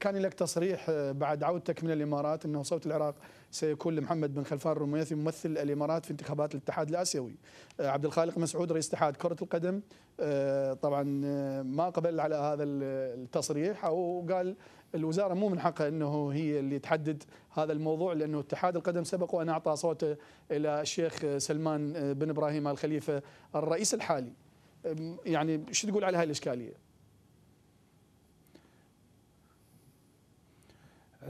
كان لك تصريح آه، بعد عودتك من الامارات انه صوت العراق سيكون لمحمد بن خلفان الرميثي ممثل الامارات في انتخابات الاتحاد الاسيوي. آه، عبد الخالق مسعود رئيس اتحاد كره القدم آه، طبعا ما قبل على هذا التصريح او قال الوزاره مو من حقها انه هي اللي تحدد هذا الموضوع لانه اتحاد القدم سبق وان اعطى صوته الى الشيخ سلمان بن ابراهيم الخليفه الرئيس الحالي. يعني شو تقول على هاي الاشكاليه؟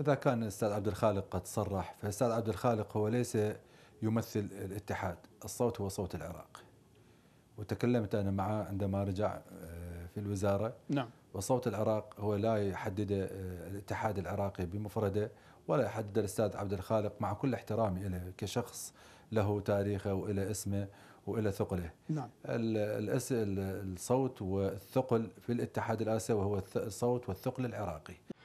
اذا كان الاستاذ عبد الخالق قد صرح فالاستاذ عبد الخالق هو ليس يمثل الاتحاد الصوت هو صوت العراق وتكلمت انا معه عندما رجع آه، في الوزاره نعم وصوت العراق هو لا يحدده آه، الاتحاد العراقي بمفرده ولا يحدد الاستاذ عبد الخالق مع كل احترامي له كشخص له تاريخه والى اسمه والى ثقله. نعم. الصوت والثقل في الاتحاد الاسيوي هو الصوت والثقل العراقي.